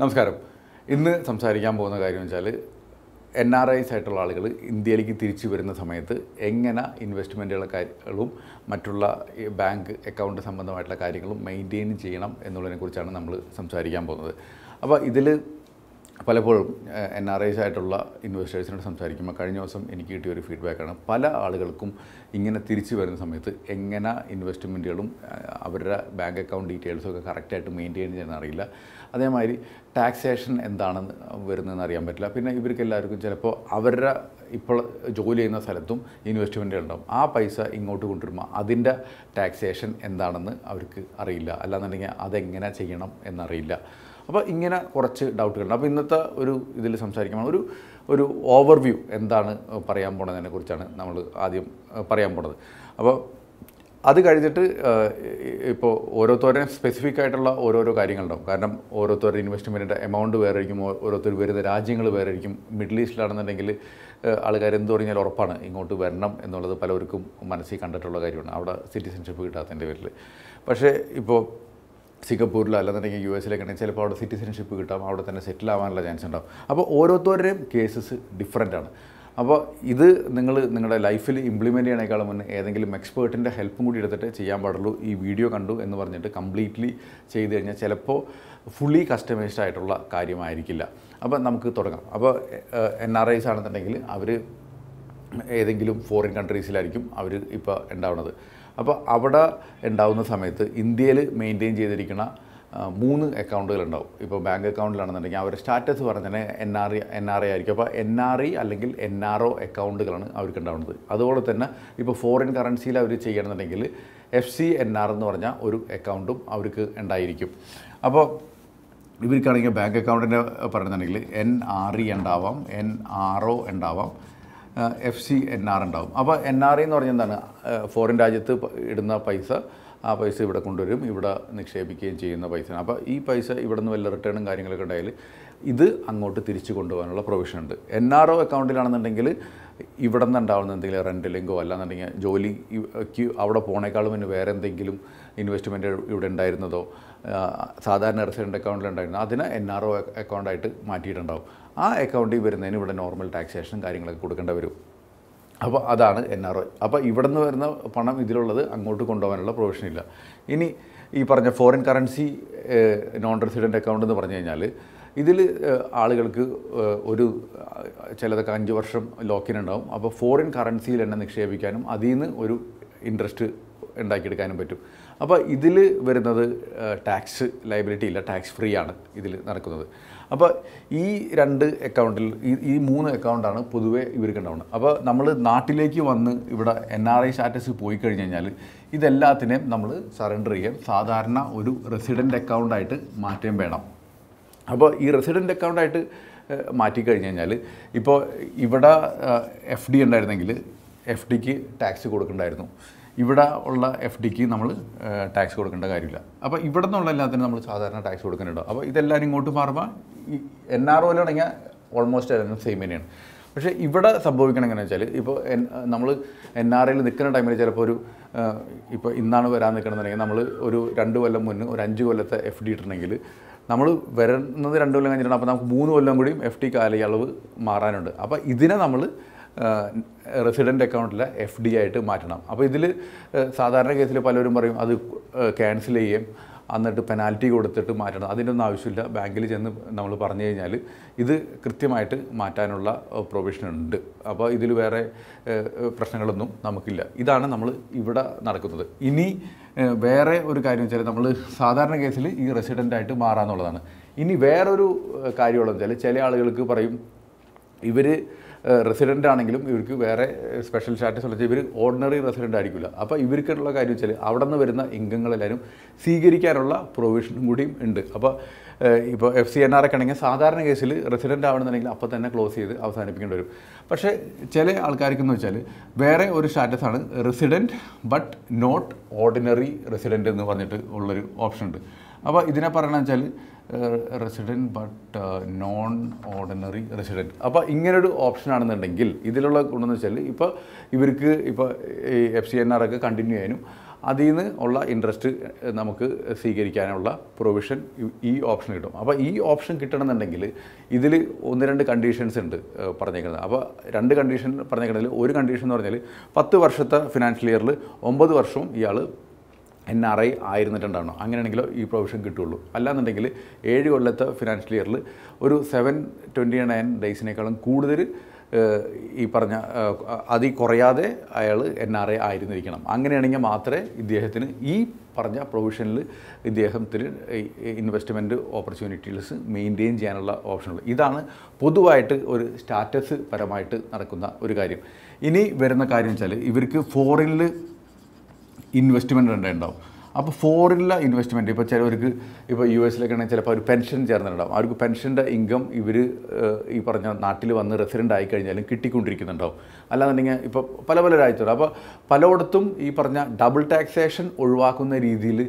നമസ്കാരം ഇന്ന് സംസാരിക്കാൻ പോകുന്ന കാര്യം വെച്ചാൽ എൻ ആർ ഐസ് ആയിട്ടുള്ള ആളുകൾ ഇന്ത്യയിലേക്ക് തിരിച്ചു വരുന്ന സമയത്ത് എങ്ങനെ ഇൻവെസ്റ്റ്മെൻറ്റുകളെ കാര്യങ്ങളും മറ്റുള്ള ബാങ്ക് അക്കൗണ്ട് സംബന്ധമായിട്ടുള്ള കാര്യങ്ങളും മെയിൻറ്റെയിൻ ചെയ്യണം എന്നുള്ളതിനെക്കുറിച്ചാണ് നമ്മൾ സംസാരിക്കാൻ പോകുന്നത് അപ്പോൾ ഇതിൽ പലപ്പോഴും എൻ ആർ ഐസ് ആയിട്ടുള്ള ഇൻവെസ്റ്റേഴ്സിനോട് സംസാരിക്കുമ്പോൾ കഴിഞ്ഞ ദിവസം എനിക്ക് കിട്ടിയ ഒരു ഫീഡ്ബാക്കാണ് പല ആളുകൾക്കും ഇങ്ങനെ തിരിച്ചു വരുന്ന സമയത്ത് എങ്ങനെ ഇൻവെസ്റ്റ്മെൻറ്റുകളും അവരുടെ ബാങ്ക് അക്കൗണ്ട് ഡീറ്റെയിൽസും ഒക്കെ കറക്റ്റായിട്ട് മെയിൻറ്റെയിൻ ചെയ്യാൻ അറിയില്ല അതേമാതിരി ടാക്സേഷൻ എന്താണെന്ന് വരുന്നതെന്ന് അറിയാൻ പറ്റില്ല പിന്നെ ഇവർക്ക് എല്ലാവർക്കും ചിലപ്പോൾ അവരുടെ ഇപ്പോൾ ജോലി ചെയ്യുന്ന സ്ഥലത്തും ഇൻവെസ്റ്റ്മെൻ്റ് ഉണ്ടാവും ആ പൈസ ഇങ്ങോട്ട് കൊണ്ടുവരുമ്പോൾ അതിൻ്റെ ടാക്സേഷൻ എന്താണെന്ന് അവർക്ക് അറിയില്ല അല്ലാന്നുണ്ടെങ്കിൽ അതെങ്ങനെ ചെയ്യണം എന്നറിയില്ല അപ്പോൾ ഇങ്ങനെ കുറച്ച് ഡൗട്ടുകളുണ്ട് അപ്പോൾ ഇന്നത്തെ ഒരു ഇതിൽ സംസാരിക്കണം ഒരു ഒരു ഓവർവ്യൂ എന്താണ് പറയാൻ പോണതിനെ കുറിച്ചാണ് നമ്മൾ ആദ്യം പറയാൻ പോണത് അപ്പോൾ അത് കഴിഞ്ഞിട്ട് ഇപ്പോൾ ഓരോരുത്തരും സ്പെസിഫിക് ആയിട്ടുള്ള ഓരോരോ കാര്യങ്ങളുണ്ടാവും കാരണം ഓരോരുത്തരുടെ ഇൻവെസ്റ്റ്മെൻറ്റിൻ്റെ എമൗണ്ട് വേറെ ആയിരിക്കും ഓരോരുത്തർ വരുന്ന രാജ്യങ്ങൾ വേറെ ആയിരിക്കും മിഡിൽ ഈസ്റ്റിലാണെന്നുണ്ടെങ്കിൽ ആൾക്കാർ എന്ത് പറഞ്ഞാൽ ഉറപ്പാണ് ഇങ്ങോട്ട് വരണം എന്നുള്ളത് പലവർക്കും മനസ്സിൽ കണ്ടിട്ടുള്ള കാര്യമാണ് അവിടെ സിറ്റിസൺഷിപ്പ് കിട്ടാത്തതിൻ്റെ പേരിൽ പക്ഷേ ഇപ്പോൾ സിംഗപ്പൂരിലോ അല്ലെന്നുണ്ടെങ്കിൽ യു എസിലേക്കാണെങ്കിൽ ചിലപ്പോൾ അവിടെ സിറ്റിസൺഷിപ്പ് കിട്ടാം അവിടെ തന്നെ സെറ്റിൽ ആവാനുള്ള ചാൻസ് ഉണ്ടാവും അപ്പോൾ ഓരോരുത്തരുടെയും കേസസ് ആണ് അപ്പോൾ ഇത് നിങ്ങൾ നിങ്ങളുടെ ലൈഫിൽ ഇംപ്ലിമെൻ്റ് ചെയ്യണേക്കാളും മുന്നേ ഏതെങ്കിലും എക്സ്പേർട്ടിൻ്റെ ഹെൽപ്പും കൂടി എടുത്തിട്ട് ചെയ്യാൻ പാടുള്ളൂ ഈ വീഡിയോ കണ്ടു എന്ന് പറഞ്ഞിട്ട് കംപ്ലീറ്റ്ലി ചെയ്ത് കഴിഞ്ഞാൽ ചിലപ്പോൾ ഫുള്ളി കസ്റ്റമൈസ്ഡ് ആയിട്ടുള്ള കാര്യമായിരിക്കില്ല അപ്പോൾ നമുക്ക് തുടങ്ങാം അപ്പോൾ എൻ ആർ ഐസ് ആണെന്നുണ്ടെങ്കിൽ അവർ ഏതെങ്കിലും ഫോറിൻ കൺട്രീസിലായിരിക്കും അവർ ഇപ്പോൾ ഉണ്ടാവുന്നത് അപ്പോൾ അവിടെ ഉണ്ടാവുന്ന സമയത്ത് ഇന്ത്യയിൽ മെയിൻറ്റെയിൻ ചെയ്തിരിക്കുന്ന മൂന്ന് അക്കൗണ്ടുകൾ ഉണ്ടാവും ഇപ്പോൾ ബാങ്ക് അക്കൗണ്ടിലാണെന്നുണ്ടെങ്കിൽ അവരുടെ സ്റ്റാറ്റസ് പറഞ്ഞാൽ N R I N R I ആയിരിക്കും അപ്പോൾ എൻ ആർ ഐ അല്ലെങ്കിൽ എൻ ആർ ഒ അക്കൗണ്ടുകളാണ് അവർക്ക് ഉണ്ടാവുന്നത് അതുപോലെ തന്നെ ഇപ്പോൾ ഫോറിൻ കറൻസിയിൽ അവർ ചെയ്യണമെന്നുണ്ടെങ്കിൽ എഫ് സി എൻ ആർ എന്ന് പറഞ്ഞ ഒരു അക്കൗണ്ടും അവർക്ക് ഉണ്ടായിരിക്കും അപ്പോൾ ഇവർക്കാണെങ്കിൽ ബാങ്ക് അക്കൗണ്ടിൻ്റെ പറയുന്നുണ്ടെങ്കിൽ എൻ ആർ ഇ ഉണ്ടാവാം എൻ ആർ ഒ ഉണ്ടാവാം എഫ് സി എൻ ആർ ഉണ്ടാവും അപ്പോൾ എൻ ആർ ഐ എന്ന് പറഞ്ഞാൽ എന്താണ് ഫോറിൻ രാജ്യത്ത് ഇടുന്ന പൈസ ആ പൈസ ഇവിടെ കൊണ്ടുവരും ഇവിടെ നിക്ഷേപിക്കുകയും ചെയ്യുന്ന പൈസ അപ്പോൾ ഈ പൈസ ഇവിടെ നിന്ന് വല്ല റിട്ടേണും കാര്യങ്ങളൊക്കെ ഉണ്ടായാൽ ഇത് അങ്ങോട്ട് തിരിച്ചു കൊണ്ടുപോകാനുള്ള പ്രൊവിഷൻ ഉണ്ട് എൻ ആർ ഒ അക്കൗണ്ടിലാണെന്നുണ്ടെങ്കിൽ ഇവിടെ നിന്നുണ്ടാവുന്ന എന്തെങ്കിലും റെൻറ്റിലെങ്കോ അല്ലാന്നുണ്ടെങ്കിൽ ജോലിക്ക് അവിടെ പോണേക്കാളും പിന്നെ വേറെ എന്തെങ്കിലും ഇൻവെസ്റ്റ്മെൻറ്റ് ഇവിടെ ഉണ്ടായിരുന്നതോ സാധാരണ റെസിഡൻറ്റ് അക്കൗണ്ടിൽ ഉണ്ടായിരുന്നു അതിനെ എൻ ആർ ഒ അക്കൗണ്ടായിട്ട് മാറ്റിയിട്ടുണ്ടാവും ആ അക്കൗണ്ടിൽ വരുന്നതിന് ഇവിടെ നോർമൽ ടാക്സേഷനും കാര്യങ്ങളൊക്കെ കൊടുക്കേണ്ടി വരും അപ്പോൾ അതാണ് എൻ ആർ ഒ അപ്പോൾ ഇവിടെ നിന്ന് വരുന്ന പണം ഇതിലുള്ളത് അങ്ങോട്ട് കൊണ്ടുപോകാനുള്ള പ്രൊവിഷൻ ഇല്ല ഇനി ഈ പറഞ്ഞ foreign currency non resident account എന്ന് പറഞ്ഞു കഴിഞ്ഞാൽ ഇതിൽ ആളുകൾക്ക് ഒരു ചിലതൊക്കെ അഞ്ച് വർഷം ലോക്കിൻ ഉണ്ടാവും അപ്പോൾ ഫോറിൻ കറൻസിയിൽ തന്നെ നിക്ഷേപിക്കാനും അതിൽ നിന്ന് ഒരു ഇൻട്രസ്റ്റ് ഉണ്ടാക്കിയെടുക്കാനും പറ്റും അപ്പോൾ ഇതിൽ വരുന്നത് ടാക്സ് ലയബിലിറ്റി ഇല്ല ടാക്സ് ഫ്രീ ആണ് ഇതിൽ നടക്കുന്നത് അപ്പോൾ ഈ രണ്ട് അക്കൗണ്ടിൽ ഈ ഈ മൂന്ന് അക്കൗണ്ടാണ് പൊതുവേ ഇവർക്ക് ഉണ്ടാവുന്നത് അപ്പോൾ നമ്മൾ നാട്ടിലേക്ക് വന്ന് ഇവിടെ എൻ ആർ ഐ സ്റ്റാറ്റസ് പോയി കഴിഞ്ഞ് കഴിഞ്ഞാൽ ഇതെല്ലാത്തിനെയും നമ്മൾ സറണ്ടർ ചെയ്യാൻ സാധാരണ ഒരു റെസിഡൻറ്റ് അക്കൗണ്ടായിട്ട് മാറ്റം വേണം അപ്പോൾ ഈ റെസിഡൻറ്റ് അക്കൗണ്ടായിട്ട് മാറ്റിക്കഴിഞ്ഞ് കഴിഞ്ഞാൽ ഇപ്പോൾ ഇവിടെ എഫ് ഡി ഉണ്ടായിരുന്നെങ്കിൽ എഫ് ഡിക്ക് ടാക്സ് കൊടുക്കണ്ടായിരുന്നു ഇവിടെ ഉള്ള എഫ് ഡിക്ക് നമ്മൾ ടാക്സ് കൊടുക്കേണ്ട കാര്യമില്ല അപ്പോൾ ഇവിടെ നിന്നുള്ള എല്ലാത്തിനും നമ്മൾ സാധാരണ ടാക്സ് കൊടുക്കുന്നുണ്ടോ അപ്പോൾ ഇതെല്ലാവരും ഇങ്ങോട്ട് മാറുമ്പോൾ ഈ എൻ ആർ ഒയിലാണെങ്കിൽ ഓൾമോസ്റ്റ് എല്ലാം സെയിം തന്നെയാണ് പക്ഷേ ഇവിടെ സംഭവിക്കണം എങ്ങനെ വെച്ചാൽ ഇപ്പോൾ നമ്മൾ എൻ ആർ ഐയിൽ നിൽക്കുന്ന ടൈമിൽ ചിലപ്പോൾ ഒരു ഇപ്പോൾ ഇന്നാണ് വരാൻ നിൽക്കണമെന്നുണ്ടെങ്കിൽ നമ്മൾ ഒരു രണ്ട് കൊല്ലം മുന്നേ ഒരു അഞ്ച് കൊല്ലത്തെ എഫ് ഡി ഇട്ടിട്ടുണ്ടെങ്കിൽ നമ്മൾ വരുന്നത് രണ്ട് കൊല്ലം കഴിഞ്ഞിട്ടാണ് അപ്പോൾ നമുക്ക് മൂന്ന് കൊല്ലം കൂടിയും എഫ് ഡി കാലയളവ് മാറാനുണ്ട് അപ്പോൾ ഇതിനെ നമ്മൾ റെസിഡൻറ്റ് അക്കൗണ്ടിലെ എഫ് ഡി ആയിട്ട് മാറ്റണം അപ്പോൾ ഇതിൽ സാധാരണ കേസിൽ പലരും പറയും അത് ക്യാൻസൽ ചെയ്യും എന്നിട്ട് പെനാൽറ്റി കൊടുത്തിട്ട് മാറ്റണം അതിനൊന്നും ആവശ്യമില്ല ബാങ്കിൽ ചെന്ന് നമ്മൾ പറഞ്ഞു കഴിഞ്ഞാൽ ഇത് കൃത്യമായിട്ട് മാറ്റാനുള്ള പ്രൊവിഷൻ ഉണ്ട് അപ്പോൾ ഇതിൽ വേറെ പ്രശ്നങ്ങളൊന്നും നമുക്കില്ല ഇതാണ് നമ്മൾ ഇവിടെ നടക്കുന്നത് ഇനി വേറെ ഒരു കാര്യം വെച്ചാൽ നമ്മൾ സാധാരണ കേസിൽ ഈ റെസിഡൻ്റായിട്ട് മാറാന്നുള്ളതാണ് ഇനി വേറൊരു കാര്യമുള്ളതെന്ന് വെച്ചാൽ ചില ആളുകൾക്ക് പറയും ഇവർ റെസിഡൻ്റ് ആണെങ്കിലും ഇവർക്ക് വേറെ സ്പെഷ്യൽ സ്റ്റാറ്റസ് ഉള്ള ഇവർ ഓർഡിനറി റെസിഡൻ്റ് ആയിരിക്കില്ല അപ്പോൾ ഇവർക്കുള്ള കാര്യം വെച്ചാൽ അവിടെ നിന്ന് വരുന്ന ഇംഗങ്ങളെല്ലാവരും സ്വീകരിക്കാനുള്ള പ്രൊവിഷനും കൂടിയും ഉണ്ട് അപ്പോൾ ഇപ്പോൾ എഫ് സി എൻ ആർ ഒക്കെ ആണെങ്കിൽ സാധാരണ കേസിൽ റെസിഡൻ്റ് ആവണമെന്നുണ്ടെങ്കിൽ അപ്പോൾ തന്നെ ക്ലോസ് ചെയ്ത് അവസാനിപ്പിക്കേണ്ടി വരും പക്ഷേ ചില ആൾക്കാർക്കെന്ന് വെച്ചാൽ വേറെ ഒരു സ്റ്റാറ്റസാണ് resident but not ordinary resident എന്ന് പറഞ്ഞിട്ട് ഉള്ളൊരു ഓപ്ഷൻ ഉണ്ട് അപ്പോൾ ഇതിനെ പറയണമെന്ന് വെച്ചാൽ resident but non ordinary resident അപ്പോൾ ഇങ്ങനൊരു ഓപ്ഷൻ ആണെന്നുണ്ടെങ്കിൽ ഇതിലുള്ള ഗുണമെന്ന് വെച്ചാൽ ഇപ്പോൾ ഇവർക്ക് ഇപ്പോൾ ഈ എഫ് സി എൻ ആർ ഒക്കെ കണ്ടിന്യൂ ചെയ്യാനും അതിൽ നിന്ന് ഉള്ള ഇൻട്രസ്റ്റ് നമുക്ക് സ്വീകരിക്കാനുള്ള പ്രൊവിഷൻ ഈ ഓപ്ഷൻ കിട്ടും അപ്പോൾ ഈ ഓപ്ഷൻ കിട്ടണമെന്നുണ്ടെങ്കിൽ ഇതിൽ ഒന്ന് രണ്ട് കണ്ടീഷൻസ് ഉണ്ട് പറഞ്ഞേക്കുന്നത് അപ്പോൾ രണ്ട് കണ്ടീഷൻ പറഞ്ഞേക്കുന്നതിൽ ഒരു കണ്ടീഷൻ എന്ന് പറഞ്ഞാൽ പത്ത് വർഷത്തെ ഫിനാൻഷ്യൽ ഇയറിൽ ഒമ്പത് വർഷവും ഇയാൾ എൻ ആർ ഐ ആയിരുന്നിട്ടുണ്ടാണോ അങ്ങനെയാണെങ്കിലോ ഈ പ്രൊവിഷൻ കിട്ടുള്ളൂ അല്ലാന്നുണ്ടെങ്കിൽ ഏഴ് കൊല്ലത്തെ ഫിനാൻഷ്യൽ ഇയറിൽ ഒരു സെവൻ ട്വൻറ്റി നയൻ ഡേയ്സിനേക്കാളും കൂടുതൽ ഈ പറഞ്ഞ അതി കുറയാതെ അയാൾ എൻ ആർ ഐ ആയിരുന്നിരിക്കണം അങ്ങനെയാണെങ്കിൽ മാത്രമേ ഇദ്ദേഹത്തിന് ഈ പറഞ്ഞ പ്രൊവിഷനിൽ ഇദ്ദേഹത്തിന് ഇൻവെസ്റ്റ്മെൻറ്റ് ഓപ്പർച്യൂണിറ്റീസ് മെയിൻറ്റെയിൻ ചെയ്യാനുള്ള ഓപ്ഷനുള്ളൂ ഇതാണ് പൊതുവായിട്ട് ഒരു സ്റ്റാറ്റസ് പരമായിട്ട് നടക്കുന്ന ഒരു കാര്യം ഇനി വരുന്ന കാര്യം വെച്ചാൽ ഇവർക്ക് ഫോറിനിൽ ഇൻവെസ്റ്റ്മെൻറ്റ് ഉണ്ടായിട്ടുണ്ടാവും അപ്പോൾ ഫോറിനുള്ള ഇൻവെസ്റ്റ്മെൻറ്റ് ഇപ്പോൾ ചിലവർക്ക് ഇപ്പോൾ യു ആണെങ്കിൽ ചിലപ്പോൾ ഒരു പെൻഷൻ ചേർന്നിട്ടുണ്ടാവും അവർക്ക് പെൻഷൻ്റെ ഇൻകം ഇവർ ഈ പറഞ്ഞ നാട്ടിൽ വന്ന് റെസിഡൻ്റ് ആയി കിട്ടിക്കൊണ്ടിരിക്കുന്നുണ്ടാവും അല്ലാന്നുണ്ടെങ്കിൽ ഇപ്പോൾ പല പല രാജ്യത്തുണ്ട് അപ്പോൾ പലയിടത്തും ഈ പറഞ്ഞ ഡബിൾ ടാക്സേഷൻ ഒഴിവാക്കുന്ന രീതിയിൽ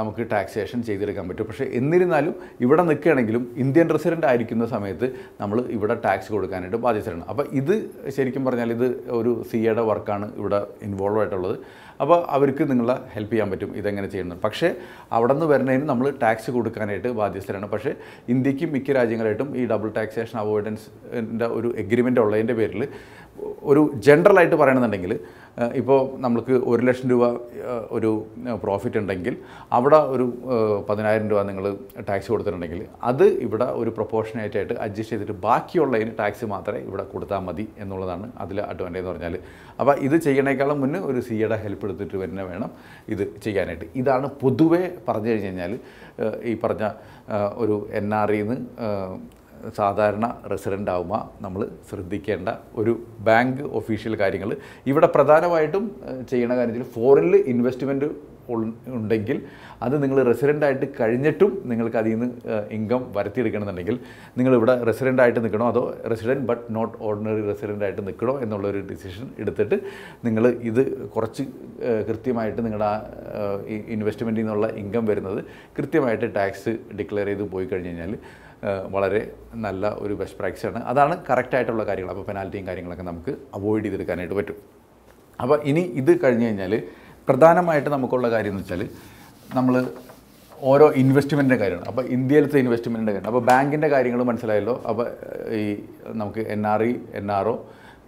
നമുക്ക് ടാക്സേഷൻ ചെയ്തെടുക്കാൻ പറ്റും പക്ഷേ എന്നിരുന്നാലും ഇവിടെ നിൽക്കുകയാണെങ്കിലും ഇന്ത്യൻ റെസിഡൻ്റ് ആയിരിക്കുന്ന സമയത്ത് നമ്മൾ ഇവിടെ ടാക്സ് കൊടുക്കാനായിട്ട് ബാധ്യതയാണ് അപ്പോൾ ഇത് ശരിക്കും പറഞ്ഞാൽ ഇത് ഒരു എയുടെ വർക്കാണ് ഇവിടെ ഇൻവോൾവ് ആയിട്ടുള്ളത് അപ്പോൾ അവർക്ക് നിങ്ങളെ ഹെൽപ്പ് ചെയ്യാൻ ചെയ്യാൻ പറ്റും ഇതെങ്ങനെ ചെയ്യുന്നത് പക്ഷേ അവിടെ നിന്ന് വരുന്നതിന് നമ്മൾ ടാക്സ് കൊടുക്കാനായിട്ട് ബാധ്യസ്ഥരാണ് പക്ഷേ ഇന്ത്യക്കും മിക്ക രാജ്യങ്ങളായിട്ടും ഈ ഡബിൾ ടാക്സേഷൻ അവോയ്ഡൻസിൻ്റെ ഒരു എഗ്രിമെൻ്റ് ഉള്ളതിൻ്റെ പേരിൽ ഒരു ജനറലായിട്ട് പറയണമെന്നുണ്ടെങ്കിൽ ഇപ്പോൾ നമ്മൾക്ക് ഒരു ലക്ഷം രൂപ ഒരു പ്രോഫിറ്റ് ഉണ്ടെങ്കിൽ അവിടെ ഒരു പതിനായിരം രൂപ നിങ്ങൾ ടാക്സ് കൊടുത്തിട്ടുണ്ടെങ്കിൽ അത് ഇവിടെ ഒരു പ്രൊപ്പോർഷനേറ്റ് ആയിട്ട് അഡ്ജസ്റ്റ് ചെയ്തിട്ട് ബാക്കിയുള്ളതിന് ടാക്സ് മാത്രമേ ഇവിടെ കൊടുത്താൽ മതി എന്നുള്ളതാണ് അതിൽ അഡ്വാൻറ്റേജ് എന്ന് പറഞ്ഞാൽ അപ്പോൾ ഇത് ചെയ്യണേക്കാളും മുന്നേ ഒരു എയുടെ ഹെൽപ്പ് എടുത്തിട്ട് തന്നെ വേണം ഇത് ചെയ്യാനായിട്ട് ഇതാണ് പൊതുവേ പറഞ്ഞു കഴിഞ്ഞ് കഴിഞ്ഞാൽ ഈ പറഞ്ഞ ഒരു എൻ ആർ ഇന്ന് സാധാരണ റെസിഡൻ്റ് ആവുമ്പോൾ നമ്മൾ ശ്രദ്ധിക്കേണ്ട ഒരു ബാങ്ക് ഒഫീഷ്യൽ കാര്യങ്ങൾ ഇവിടെ പ്രധാനമായിട്ടും ചെയ്യണ കാര്യത്തിൽ ഫോറിനിൽ ഇൻവെസ്റ്റ്മെൻറ്റ് ഉണ്ടെങ്കിൽ അത് നിങ്ങൾ റെസിഡൻ്റായിട്ട് ആയിട്ട് കഴിഞ്ഞിട്ടും നിങ്ങൾക്ക് അതിൽ നിന്ന് ഇൻകം വരുത്തിയെടുക്കണമെന്നുണ്ടെങ്കിൽ നിങ്ങൾ ഇവിടെ ആയിട്ട് നിൽക്കണോ അതോ റെസിഡൻറ്റ് ബട്ട് നോട്ട് ഓർഡിനറി റെസിഡൻ്റായിട്ട് ആയിട്ട് നിൽക്കണോ എന്നുള്ളൊരു ഡിസിഷൻ എടുത്തിട്ട് നിങ്ങൾ ഇത് കുറച്ച് കൃത്യമായിട്ട് നിങ്ങളുടെ ആ ഇൻവെസ്റ്റ്മെൻറ്റിൽ നിന്നുള്ള ഇൻകം വരുന്നത് കൃത്യമായിട്ട് ടാക്സ് ഡിക്ലെയർ ചെയ്ത് പോയി കഴിഞ്ഞ് കഴിഞ്ഞാൽ വളരെ നല്ല ഒരു ബെസ്റ്റ് പ്രാക്ടീസാണ് അതാണ് കറക്റ്റായിട്ടുള്ള കാര്യങ്ങൾ അപ്പോൾ പെനാൽറ്റിയും കാര്യങ്ങളൊക്കെ നമുക്ക് അവോയ്ഡ് ചെയ്തെടുക്കാനായിട്ട് പറ്റും അപ്പോൾ ഇനി ഇത് കഴിഞ്ഞ് കഴിഞ്ഞാൽ പ്രധാനമായിട്ട് നമുക്കുള്ള കാര്യം എന്ന് വെച്ചാൽ നമ്മൾ ഓരോ ഇൻവെസ്റ്റ്മെൻറ്റിൻ്റെ കാര്യമാണ് അപ്പോൾ ഇന്ത്യയിലത്തെ ഇൻവെസ്റ്റ്മെൻറ്റിൻ്റെ കാര്യം അപ്പോൾ ബാങ്കിൻ്റെ കാര്യങ്ങൾ മനസ്സിലായല്ലോ അപ്പോൾ ഈ നമുക്ക് N R E N R O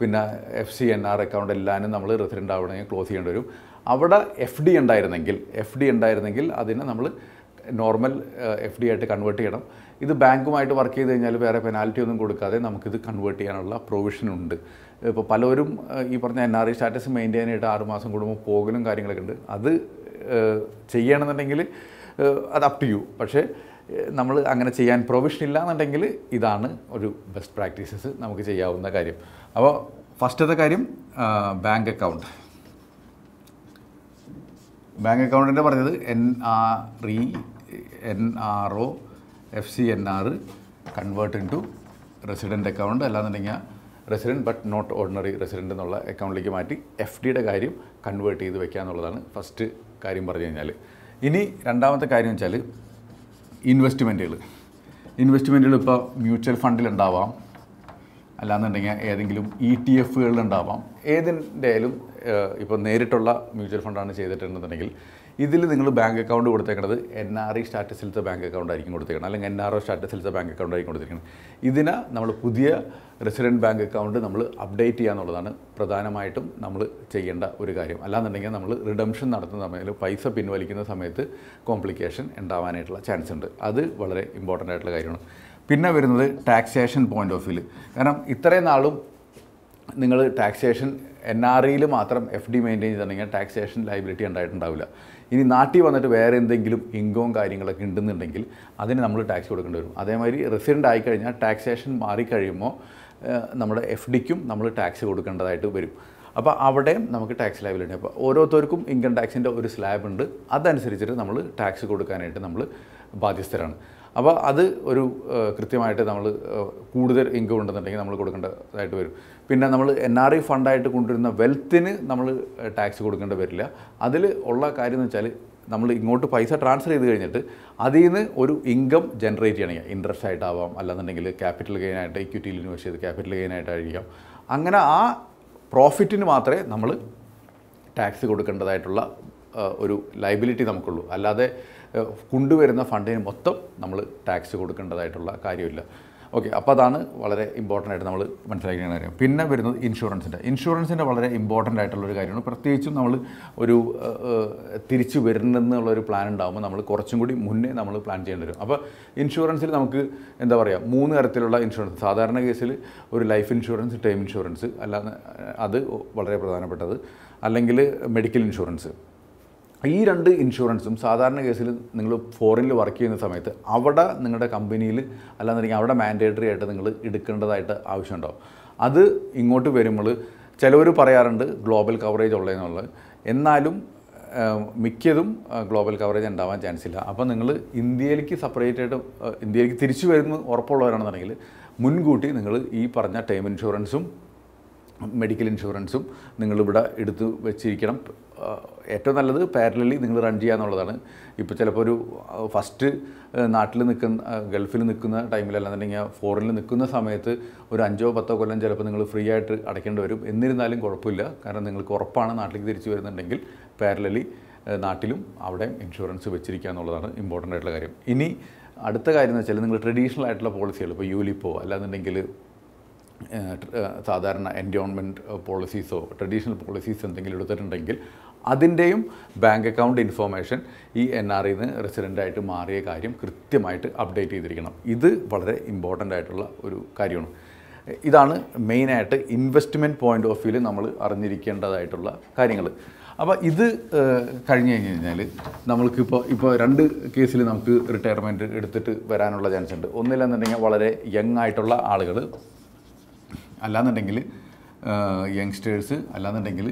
പിന്നെ F C N R account എല്ലാനും നമ്മൾ റെസിഡൻ്റ് ആവണമെങ്കിൽ ക്ലോസ് ചെയ്യേണ്ടി വരും അവിടെ എഫ് ഡി ഉണ്ടായിരുന്നെങ്കിൽ എഫ് ഡി ഉണ്ടായിരുന്നെങ്കിൽ അതിനെ നമ്മൾ നോർമൽ എഫ് ഡി ആയിട്ട് കൺവേർട്ട് ചെയ്യണം ഇത് ബാങ്കുമായിട്ട് വർക്ക് ചെയ്ത് കഴിഞ്ഞാൽ വേറെ പെനാൽറ്റി ഒന്നും കൊടുക്കാതെ നമുക്കിത് കൺവേർട്ട് ചെയ്യാനുള്ള പ്രൊവിഷൻ ഉണ്ട് ഇപ്പോൾ പലരും ഈ പറഞ്ഞ N R I status maintain ചെയ്യാനായിട്ട് ആറുമാസം കൂടുമ്പോൾ പോകലും കാര്യങ്ങളൊക്കെ ഉണ്ട് അത് ചെയ്യണമെന്നുണ്ടെങ്കിൽ അത് അപ് ടു യു പക്ഷേ നമ്മൾ അങ്ങനെ ചെയ്യാൻ പ്രൊവിഷൻ ഇല്ല എന്നുണ്ടെങ്കിൽ ഇതാണ് ഒരു ബെസ്റ്റ് പ്രാക്ടീസസ് നമുക്ക് ചെയ്യാവുന്ന കാര്യം അപ്പോൾ ഫസ്റ്റത്തെ കാര്യം ബാങ്ക് അക്കൗണ്ട് ബാങ്ക് അക്കൗണ്ടിൻ്റെ പറഞ്ഞത് N R E N R O F C N R convert into resident account അല്ലാന്നുണ്ടെങ്കിൽ resident but not ordinary resident എന്നുള്ള അക്കൗണ്ടിലേക്ക് മാറ്റി എഫ് ഡിയുടെ കാര്യം കൺവേർട്ട് ചെയ്ത് വെക്കുക എന്നുള്ളതാണ് ഫസ്റ്റ് കാര്യം പറഞ്ഞു കഴിഞ്ഞാൽ ഇനി രണ്ടാമത്തെ കാര്യം വെച്ചാൽ ഇൻവെസ്റ്റ്മെൻറ്റുകൾ ഇൻവെസ്റ്റ്മെൻറ്റുകൾ ഇപ്പോൾ മ്യൂച്വൽ ഫണ്ടിലുണ്ടാവാം അല്ലാന്നുണ്ടെങ്കിൽ ഏതെങ്കിലും ഇ e ടി എഫുകളിലുണ്ടാവാം ഏതിൻ്റെ ആയാലും ഇപ്പോൾ നേരിട്ടുള്ള മ്യൂച്വൽ ഫണ്ടാണ് ചെയ്തിട്ടുണ്ടെന്നുണ്ടെങ്കിൽ ഇതിൽ നിങ്ങൾ ബാങ്ക് അക്കൗണ്ട് കൊടുത്തേക്കണത് എൻ ആർ ഐ സ്റ്റാറ്റസിലത്തെ ബാങ്ക് അക്കൗണ്ട് ആയിരിക്കും കൊടുത്തേക്കണം അല്ലെങ്കിൽ എൻ ആർ ഒ സ്റ്റാറ്റസിലത്തെ ബാങ്ക് അക്കൗണ്ട് ആയിരിക്കും കൊടുത്തിരിക്കുന്നത് ഇതിന് നമ്മൾ പുതിയ റെസിഡൻറ്റ് ബാങ്ക് അക്കൗണ്ട് നമ്മൾ അപ്ഡേറ്റ് ചെയ്യുക എന്നുള്ളതാണ് പ്രധാനമായിട്ടും നമ്മൾ ചെയ്യേണ്ട ഒരു കാര്യം അല്ലാന്നുണ്ടെങ്കിൽ നമ്മൾ റിഡംഷൻ നടത്തുന്ന സമയത്ത് പൈസ പിൻവലിക്കുന്ന സമയത്ത് കോംപ്ലിക്കേഷൻ ഉണ്ടാവാനായിട്ടുള്ള ചാൻസ് ഉണ്ട് അത് വളരെ ഇമ്പോർട്ടൻ്റ് ആയിട്ടുള്ള കാര്യമാണ് പിന്നെ വരുന്നത് ടാക്സേഷൻ പോയിൻ്റ് ഓഫ് വ്യൂ കാരണം ഇത്രയും നാളും നിങ്ങൾ ടാക്സേഷൻ എൻ ആർ ഇയിൽ മാത്രം എഫ് ഡി മെയിൻറ്റെയിൻ ചെയ്തിട്ടുണ്ടെങ്കിൽ ടാക്സേഷൻ ലൈബിലിറ്റി ഉണ്ടായിട്ടുണ്ടാവില്ല ഇനി നാട്ടിൽ വന്നിട്ട് വേറെ എന്തെങ്കിലും ഇൻകവും കാര്യങ്ങളൊക്കെ ഉണ്ടെന്നുണ്ടെങ്കിൽ അതിന് നമ്മൾ ടാക്സ് കൊടുക്കേണ്ടി വരും അതേമാതിരി റെസിഡൻ്റ് ആയിക്കഴിഞ്ഞാൽ ടാക്സേഷൻ മാറിക്കഴിയുമ്പോൾ നമ്മുടെ എഫ് ഡിക്കും നമ്മൾ ടാക്സ് കൊടുക്കേണ്ടതായിട്ട് വരും അപ്പോൾ അവിടെയും നമുക്ക് ടാക്സ് ലാബിലുണ്ട് അപ്പോൾ ഓരോരുത്തർക്കും ഇൻകം ടാക്സിൻ്റെ ഒരു സ്ലാബ് ഉണ്ട് അതനുസരിച്ചിട്ട് നമ്മൾ ടാക്സ് കൊടുക്കാനായിട്ട് നമ്മൾ ബാധ്യസ്ഥരാണ് അപ്പോൾ അത് ഒരു കൃത്യമായിട്ട് നമ്മൾ കൂടുതൽ ഇൻകം ഉണ്ടെന്നുണ്ടെങ്കിൽ നമ്മൾ കൊടുക്കേണ്ടതായിട്ട് വരും പിന്നെ നമ്മൾ എൻ ആർ ഐ ഫണ്ടായിട്ട് കൊണ്ടുവരുന്ന വെൽത്തിന് നമ്മൾ ടാക്സ് കൊടുക്കേണ്ടി വരില്ല അതിൽ ഉള്ള കാര്യം എന്ന് വെച്ചാൽ നമ്മൾ ഇങ്ങോട്ട് പൈസ ട്രാൻസ്ഫർ ചെയ്ത് കഴിഞ്ഞിട്ട് അതിൽ നിന്ന് ഒരു ഇൻകം ജനറേറ്റ് ചെയ്യണമെങ്കിൽ ഇൻട്രസ്റ്റ് ആയിട്ടാവാം അല്ലാന്നുണ്ടെങ്കിൽ ക്യാപിറ്റൽ ഗെയിനായിട്ട് ഇക്വിറ്റിയിൽ ഇൻവെസ്റ്റ് ചെയ്ത് ക്യാപിറ്റൽ ഗെയിനായിട്ടായിരിക്കാം അങ്ങനെ ആ പ്രോഫിറ്റിന് മാത്രമേ നമ്മൾ ടാക്സ് കൊടുക്കേണ്ടതായിട്ടുള്ള ഒരു ലൈബിലിറ്റി നമുക്കുള്ളൂ അല്ലാതെ കൊണ്ടുവരുന്ന ഫണ്ടിന് മൊത്തം നമ്മൾ ടാക്സ് കൊടുക്കേണ്ടതായിട്ടുള്ള കാര്യമില്ല ഓക്കെ അപ്പോൾ അതാണ് വളരെ ഇമ്പോർട്ടൻ്റ് ആയിട്ട് നമ്മൾ മനസ്സിലാക്കേണ്ട കാര്യം പിന്നെ വരുന്നത് ഇൻഷുറൻസിൻ്റെ ഇൻഷുറൻസിൻ്റെ വളരെ ഇമ്പോർട്ടൻ്റ് ആയിട്ടുള്ളൊരു കാര്യമാണ് പ്രത്യേകിച്ചും നമ്മൾ ഒരു തിരിച്ചു വരുന്നെന്നുള്ളൊരു പ്ലാൻ ഉണ്ടാകുമ്പോൾ നമ്മൾ കുറച്ചും കൂടി മുന്നേ നമ്മൾ പ്ലാൻ ചെയ്യേണ്ടി വരും അപ്പോൾ ഇൻഷുറൻസിൽ നമുക്ക് എന്താ പറയുക മൂന്ന് തരത്തിലുള്ള ഇൻഷുറൻസ് സാധാരണ കേസിൽ ഒരു ലൈഫ് ഇൻഷുറൻസ് ടേം ഇൻഷുറൻസ് അല്ലാതെ അത് വളരെ പ്രധാനപ്പെട്ടത് അല്ലെങ്കിൽ മെഡിക്കൽ ഇൻഷുറൻസ് ഈ രണ്ട് ഇൻഷുറൻസും സാധാരണ കേസിൽ നിങ്ങൾ ഫോറിനിൽ വർക്ക് ചെയ്യുന്ന സമയത്ത് അവിടെ നിങ്ങളുടെ കമ്പനിയിൽ അല്ലാന്നുണ്ടെങ്കിൽ അവിടെ മാൻഡേറ്ററി ആയിട്ട് നിങ്ങൾ എടുക്കേണ്ടതായിട്ട് ആവശ്യമുണ്ടാവും അത് ഇങ്ങോട്ട് വരുമ്പോൾ ചിലവർ പറയാറുണ്ട് ഗ്ലോബൽ കവറേജ് ഉള്ളതെന്നുള്ളത് എന്നാലും മിക്കതും ഗ്ലോബൽ കവറേജ് ഉണ്ടാവാൻ ചാൻസ് ഇല്ല അപ്പോൾ നിങ്ങൾ ഇന്ത്യയിലേക്ക് സെപ്പറേറ്റ് ആയിട്ട് ഇന്ത്യയിലേക്ക് തിരിച്ചു വരുന്ന ഉറപ്പുള്ളവരാണെന്നുണ്ടെങ്കിൽ മുൻകൂട്ടി നിങ്ങൾ ഈ പറഞ്ഞ ടേം ഇൻഷുറൻസും മെഡിക്കൽ ഇൻഷുറൻസും നിങ്ങളിവിടെ എടുത്ത് വെച്ചിരിക്കണം ഏറ്റവും നല്ലത് പാരലലി നിങ്ങൾ റൺ ചെയ്യുക എന്നുള്ളതാണ് ഇപ്പോൾ ചിലപ്പോൾ ഒരു ഫസ്റ്റ് നാട്ടിൽ നിൽക്കുന്ന ഗൾഫിൽ നിൽക്കുന്ന ടൈമിൽ അല്ലാന്നുണ്ടെങ്കിൽ ഫോറിനിൽ നിൽക്കുന്ന സമയത്ത് ഒരു അഞ്ചോ പത്തോ കൊല്ലം ചിലപ്പോൾ നിങ്ങൾ ഫ്രീ ആയിട്ട് അടയ്ക്കേണ്ടി വരും എന്നിരുന്നാലും കുഴപ്പമില്ല കാരണം നിങ്ങൾക്ക് ഉറപ്പാണ് നാട്ടിലേക്ക് തിരിച്ചു വരുന്നുണ്ടെങ്കിൽ പാരലലി നാട്ടിലും അവിടെ ഇൻഷുറൻസ് വെച്ചിരിക്കുക എന്നുള്ളതാണ് ഇമ്പോർട്ടൻ്റ് ആയിട്ടുള്ള കാര്യം ഇനി അടുത്ത കാര്യം എന്ന് വെച്ചാൽ നിങ്ങൾ ട്രഡീഷണൽ ആയിട്ടുള്ള പോളിസികൾ ഇപ്പോൾ യൂലിപ്പോ അല്ലാന്നുണ്ടെങ്കിൽ സാധാരണ എൻഡോൺമെൻറ്റ് പോളിസീസോ ട്രഡീഷണൽ പോളിസീസ് എന്തെങ്കിലും എടുത്തിട്ടുണ്ടെങ്കിൽ അതിൻ്റെയും ബാങ്ക് അക്കൗണ്ട് ഇൻഫോർമേഷൻ ഈ എൻ ആർ ഇന്ന് റെസിഡൻ്റായിട്ട് മാറിയ കാര്യം കൃത്യമായിട്ട് അപ്ഡേറ്റ് ചെയ്തിരിക്കണം ഇത് വളരെ ഇമ്പോർട്ടൻ്റ് ആയിട്ടുള്ള ഒരു കാര്യമാണ് ഇതാണ് മെയിനായിട്ട് ഇൻവെസ്റ്റ്മെൻറ്റ് പോയിൻ്റ് ഓഫ് വ്യൂവിൽ നമ്മൾ അറിഞ്ഞിരിക്കേണ്ടതായിട്ടുള്ള കാര്യങ്ങൾ അപ്പോൾ ഇത് കഴിഞ്ഞ് കഴിഞ്ഞ് കഴിഞ്ഞാൽ നമ്മൾക്കിപ്പോൾ ഇപ്പോൾ രണ്ട് കേസിൽ നമുക്ക് റിട്ടയർമെൻറ്റ് എടുത്തിട്ട് വരാനുള്ള ചാൻസ് ഉണ്ട് ഒന്നില്ലെന്നുണ്ടെങ്കിൽ വളരെ യങ് ആയിട്ടുള്ള ആളുകൾ അല്ലാന്നുണ്ടെങ്കിൽ യങ്സ്റ്റേഴ്സ് അല്ലാന്നുണ്ടെങ്കിൽ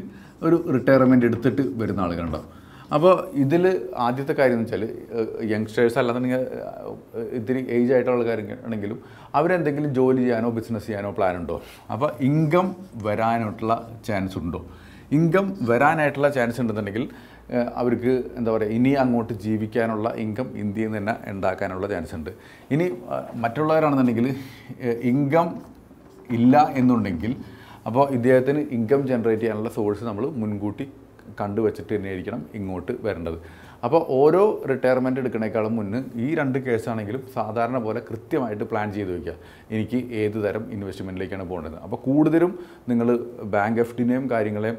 ഒരു റിട്ടയർമെൻ്റ് എടുത്തിട്ട് വരുന്ന ആളുകളുണ്ടാവും അപ്പോൾ ഇതിൽ ആദ്യത്തെ കാര്യം എന്ന് വെച്ചാൽ യങ്സ്റ്റേഴ്സ് അല്ലാന്നുണ്ടെങ്കിൽ ഇത്തിരി ഏജ് ആയിട്ടുള്ള ആൾക്കാരാണെങ്കിലും അവരെന്തെങ്കിലും ജോലി ചെയ്യാനോ ബിസിനസ് ചെയ്യാനോ പ്ലാൻ ഉണ്ടോ അപ്പോൾ ഇൻകം വരാനായിട്ടുള്ള ചാൻസ് ഉണ്ടോ ഇൻകം വരാനായിട്ടുള്ള ചാൻസ് ഉണ്ടെന്നുണ്ടെങ്കിൽ അവർക്ക് എന്താ പറയുക ഇനി അങ്ങോട്ട് ജീവിക്കാനുള്ള ഇൻകം ഇന്ത്യയിൽ നിന്ന് തന്നെ ഉണ്ടാക്കാനുള്ള ചാൻസ് ഉണ്ട് ഇനി മറ്റുള്ളവരാണെന്നുണ്ടെങ്കിൽ ഇൻകം ഇല്ല എന്നുണ്ടെങ്കിൽ അപ്പോൾ ഇദ്ദേഹത്തിന് ഇൻകം ജനറേറ്റ് ചെയ്യാനുള്ള സോഴ്സ് നമ്മൾ മുൻകൂട്ടി കണ്ടുവച്ചിട്ട് തന്നെയായിരിക്കണം ഇങ്ങോട്ട് വരേണ്ടത് അപ്പോൾ ഓരോ റിട്ടയർമെൻറ്റ് എടുക്കണേക്കാളും മുന്നേ ഈ രണ്ട് കേസാണെങ്കിലും സാധാരണ പോലെ കൃത്യമായിട്ട് പ്ലാൻ ചെയ്ത് വയ്ക്കുക എനിക്ക് ഏത് തരം ഇൻവെസ്റ്റ്മെൻറ്റിലേക്കാണ് പോകേണ്ടത് അപ്പോൾ കൂടുതലും നിങ്ങൾ ബാങ്ക് എഫ് ഡിനെയും കാര്യങ്ങളെയും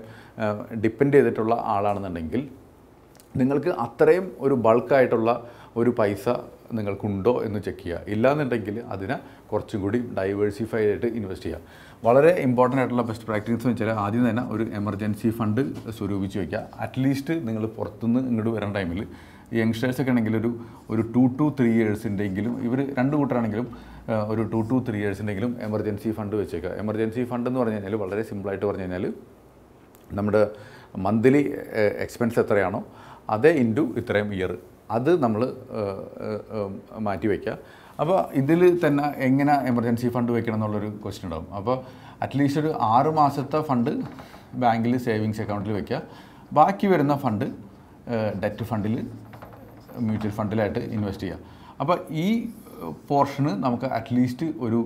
ഡിപ്പെൻഡ് ചെയ്തിട്ടുള്ള ആളാണെന്നുണ്ടെങ്കിൽ നിങ്ങൾക്ക് അത്രയും ഒരു ബൾക്കായിട്ടുള്ള ഒരു പൈസ നിങ്ങൾക്കുണ്ടോ എന്ന് ചെക്ക് ചെയ്യുക ഇല്ലാന്നുണ്ടെങ്കിൽ അതിനെ കുറച്ചും കൂടി ഡൈവേഴ്സിഫൈഡ് ആയിട്ട് ഇൻവെസ്റ്റ് ചെയ്യുക വളരെ ഇമ്പോർട്ടൻ്റ് ആയിട്ടുള്ള ബെസ്റ്റ് പ്രാക്ടീസ് എന്ന് വെച്ചാൽ ആദ്യം തന്നെ ഒരു എമർജൻസി ഫണ്ട് സ്വരൂപിച്ച് വയ്ക്കുക അറ്റ്ലീസ്റ്റ് നിങ്ങൾ പുറത്തുനിന്ന് ഇങ്ങോട്ട് വരാൻ ടൈമിൽ യങ്സ്റ്റേഴ്സൊക്കെ ആണെങ്കിൽ ഒരു ഒരു ടു ടു ത്രീ എങ്കിലും ഇവർ രണ്ട് കൂട്ടരാണെങ്കിലും ഒരു ടു ടു ത്രീ ഇയേഴ്സിൻ്റെങ്കിലും എമർജൻസി ഫണ്ട് വെച്ചേക്കുക എമർജൻസി ഫണ്ട് എന്ന് പറഞ്ഞു കഴിഞ്ഞാൽ വളരെ സിമ്പിളായിട്ട് പറഞ്ഞു കഴിഞ്ഞാൽ നമ്മുടെ മന്ത്ലി എക്സ്പെൻസ് എത്രയാണോ അതേ ഇൻറ്റു ഇത്രയും ഇയർ അത് നമ്മൾ മാറ്റി വയ്ക്കുക അപ്പോൾ ഇതിൽ തന്നെ എങ്ങനെ എമർജൻസി ഫണ്ട് വെക്കണം എന്നുള്ളൊരു ക്വസ്റ്റ്യൻ ഉണ്ടാകും അപ്പോൾ അറ്റ്ലീസ്റ്റ് ഒരു ആറ് മാസത്തെ ഫണ്ട് ബാങ്കിൽ സേവിങ്സ് അക്കൗണ്ടിൽ വെക്കുക ബാക്കി വരുന്ന ഫണ്ട് ഡെറ്റ് ഫണ്ടിൽ മ്യൂച്വൽ ഫണ്ടിലായിട്ട് ഇൻവെസ്റ്റ് ചെയ്യുക അപ്പോൾ ഈ പോർഷന് നമുക്ക് അറ്റ്ലീസ്റ്റ് ഒരു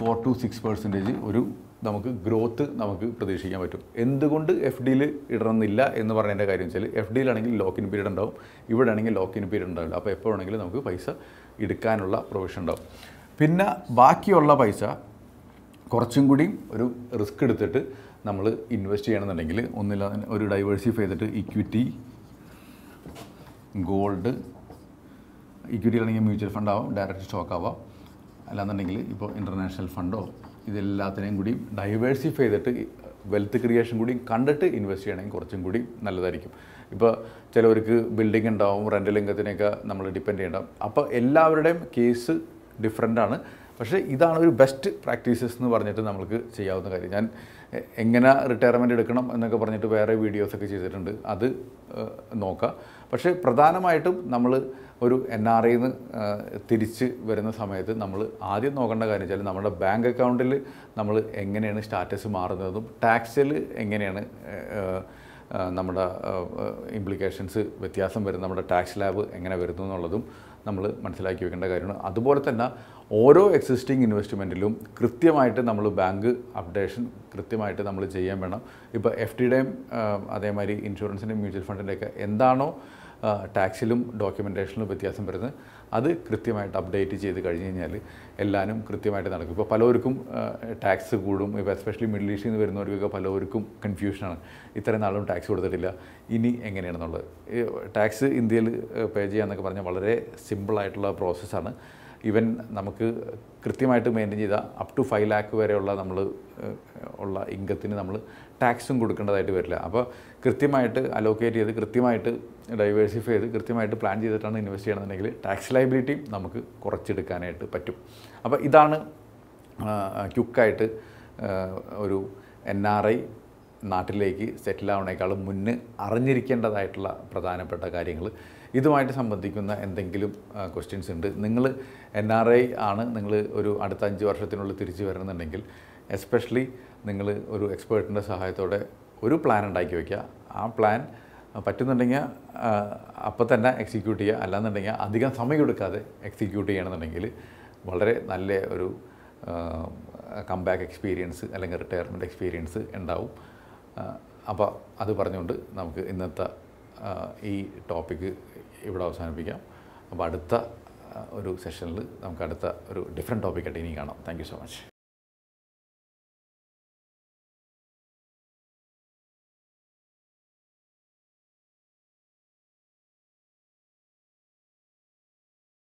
ഫോർ ടു സിക്സ് പെർസെൻറ്റേജ് ഒരു നമുക്ക് ഗ്രോത്ത് നമുക്ക് പ്രതീക്ഷിക്കാൻ പറ്റും എന്തുകൊണ്ട് എഫ് ഡിയിൽ ഇടണമെന്നില്ല എന്ന് പറയുന്നതിൻ്റെ കാര്യം വെച്ചാൽ എഫ് ഡിയിലാണെങ്കിൽ ലോക്കിൻ പീരീഡ് ഉണ്ടാവും ഇവിടെ ആണെങ്കിൽ ലോക്കിൻ പീരീഡ് ഉണ്ടാവില്ല അപ്പോൾ എപ്പോൾ വേണമെങ്കിലും നമുക്ക് പൈസ എടുക്കാനുള്ള പ്രൊവിഷൻ ഉണ്ടാവും പിന്നെ ബാക്കിയുള്ള പൈസ കുറച്ചും കൂടി ഒരു റിസ്ക് എടുത്തിട്ട് നമ്മൾ ഇൻവെസ്റ്റ് ചെയ്യണമെന്നുണ്ടെങ്കിൽ ഒന്നില്ലാതെ ഒരു ഡൈവേഴ്സിഫൈ ചെയ്തിട്ട് ഇക്വിറ്റി ഗോൾഡ് ഇക്വിറ്റി ആണെങ്കിൽ മ്യൂച്വൽ ഫണ്ട് ആവാം ഡയറക്റ്റ് സ്റ്റോക്ക് ആവാം അല്ലാന്നുണ്ടെങ്കിൽ ഇപ്പോൾ ഇൻ്റർനാഷണൽ ഫണ്ടോ ഇതെല്ലാത്തിനെയും കൂടി ഡൈവേഴ്സിഫൈ ചെയ്തിട്ട് വെൽത്ത് ക്രിയേഷൻ കൂടി കണ്ടിട്ട് ഇൻവെസ്റ്റ് ചെയ്യണമെങ്കിൽ കുറച്ചും കൂടി നല്ലതായിരിക്കും ഇപ്പോൾ ചിലവർക്ക് ബിൽഡിംഗ് ഉണ്ടാവും റെൻ്റ് ലിംഗത്തിനെയൊക്കെ നമ്മൾ ഡിപ്പെൻഡ് ചെയ്യണം അപ്പോൾ എല്ലാവരുടെയും കേസ് ഡിഫറെൻ്റ് ആണ് പക്ഷേ ഇതാണ് ഒരു ബെസ്റ്റ് പ്രാക്ടീസസ് എന്ന് പറഞ്ഞിട്ട് നമുക്ക് ചെയ്യാവുന്ന കാര്യം ഞാൻ എങ്ങനെ റിട്ടയർമെൻ്റ് എടുക്കണം എന്നൊക്കെ പറഞ്ഞിട്ട് വേറെ വീഡിയോസൊക്കെ ചെയ്തിട്ടുണ്ട് അത് നോക്കുക പക്ഷേ പ്രധാനമായിട്ടും നമ്മൾ ഒരു എൻ ആർ ഐയിൽ നിന്ന് തിരിച്ച് വരുന്ന സമയത്ത് നമ്മൾ ആദ്യം നോക്കേണ്ട കാര്യം വെച്ചാൽ നമ്മുടെ ബാങ്ക് അക്കൗണ്ടിൽ നമ്മൾ എങ്ങനെയാണ് സ്റ്റാറ്റസ് മാറുന്നതും ടാക്സിൽ എങ്ങനെയാണ് നമ്മുടെ ഇംപ്ലിക്കേഷൻസ് വ്യത്യാസം വരുന്നത് നമ്മുടെ ടാക്സ് ലാബ് എങ്ങനെ വരുന്നു എന്നുള്ളതും നമ്മൾ മനസ്സിലാക്കി വെക്കേണ്ട കാര്യമാണ് അതുപോലെ തന്നെ ഓരോ എക്സിസ്റ്റിംഗ് ഇൻവെസ്റ്റ്മെൻറ്റിലും കൃത്യമായിട്ട് നമ്മൾ ബാങ്ക് അപ്ഡേഷൻ കൃത്യമായിട്ട് നമ്മൾ ചെയ്യാൻ വേണം ഇപ്പോൾ എഫ് ഡിയുടെയും അതേമാതിരി ഇൻഷുറൻസിൻ്റെയും മ്യൂച്വൽ ഫണ്ടിൻ്റെയൊക്കെ എന്താണോ ടാക്സിലും ഡോക്യുമെൻറ്റേഷനിലും വ്യത്യാസം വരുന്നത് അത് കൃത്യമായിട്ട് അപ്ഡേറ്റ് ചെയ്ത് കഴിഞ്ഞ് കഴിഞ്ഞാൽ എല്ലാവരും കൃത്യമായിട്ട് നടക്കും ഇപ്പോൾ പലവർക്കും ടാക്സ് കൂടും ഇപ്പോൾ എസ്പെഷ്യലി മിഡിൽ ഈസ്റ്റിൽ നിന്ന് വരുന്നവർക്കൊക്കെ പലവർക്കും കൺഫ്യൂഷനാണ് ഇത്രയും നാളും ടാക്സ് കൊടുത്തിട്ടില്ല ഇനി എങ്ങനെയാണെന്നുള്ളത് ടാക്സ് ഇന്ത്യയിൽ പേ ചെയ്യാന്നൊക്കെ പറഞ്ഞാൽ വളരെ സിമ്പിളായിട്ടുള്ള പ്രോസസ്സാണ് ഈവൻ നമുക്ക് കൃത്യമായിട്ട് മെയിൻറ്റെയിൻ ചെയ്താൽ അപ് ടു ഫൈവ് ലാക്ക് വരെയുള്ള നമ്മൾ ഉള്ള ഇൻകത്തിന് നമ്മൾ ടാക്സും കൊടുക്കേണ്ടതായിട്ട് വരില്ല അപ്പോൾ കൃത്യമായിട്ട് അലോക്കേറ്റ് ചെയ്ത് കൃത്യമായിട്ട് ഡൈവേഴ്സിഫൈ ചെയ്ത് കൃത്യമായിട്ട് പ്ലാൻ ചെയ്തിട്ടാണ് ഇൻവെസ്റ്റ് ചെയ്യണമെന്നുണ്ടെങ്കിൽ ടാക്സ് ലൈബിലിറ്റിയും നമുക്ക് കുറച്ചെടുക്കാനായിട്ട് പറ്റും അപ്പോൾ ഇതാണ് ക്യുക്കായിട്ട് ഒരു എൻ ആർ ഐ നാട്ടിലേക്ക് സെറ്റിൽ ആവണേക്കാളും മുന്നേ അറിഞ്ഞിരിക്കേണ്ടതായിട്ടുള്ള പ്രധാനപ്പെട്ട കാര്യങ്ങൾ ഇതുമായിട്ട് സംബന്ധിക്കുന്ന എന്തെങ്കിലും ക്വസ്റ്റ്യൻസ് ഉണ്ട് നിങ്ങൾ എൻ ആർ ഐ ആണ് നിങ്ങൾ ഒരു അടുത്ത അഞ്ച് വർഷത്തിനുള്ളിൽ തിരിച്ചു വരണമെന്നുണ്ടെങ്കിൽ എസ്പെഷ്യലി നിങ്ങൾ ഒരു എക്സ്പേർട്ടിൻ്റെ സഹായത്തോടെ ഒരു പ്ലാൻ ഉണ്ടാക്കി വയ്ക്കുക ആ പ്ലാൻ പറ്റുന്നുണ്ടെങ്കിൽ അപ്പം തന്നെ എക്സിക്യൂട്ട് ചെയ്യുക അല്ലാന്നുണ്ടെങ്കിൽ അധികം സമയം എടുക്കാതെ എക്സിക്യൂട്ട് ചെയ്യണമെന്നുണ്ടെങ്കിൽ വളരെ നല്ല ഒരു കംബാക്ക് എക്സ്പീരിയൻസ് അല്ലെങ്കിൽ റിട്ടയർമെൻറ്റ് എക്സ്പീരിയൻസ് ഉണ്ടാവും അപ്പോൾ അത് പറഞ്ഞുകൊണ്ട് നമുക്ക് ഇന്നത്തെ ഈ ടോപ്പിക്ക് ഇവിടെ അവസാനിപ്പിക്കാം അപ്പോൾ അടുത്ത ഒരു സെഷനിൽ നമുക്ക് അടുത്ത ഒരു ഡിഫറെൻറ്റ് ടോപ്പിക്കായിട്ട് ഇനി കാണാം താങ്ക് സോ മച്ച്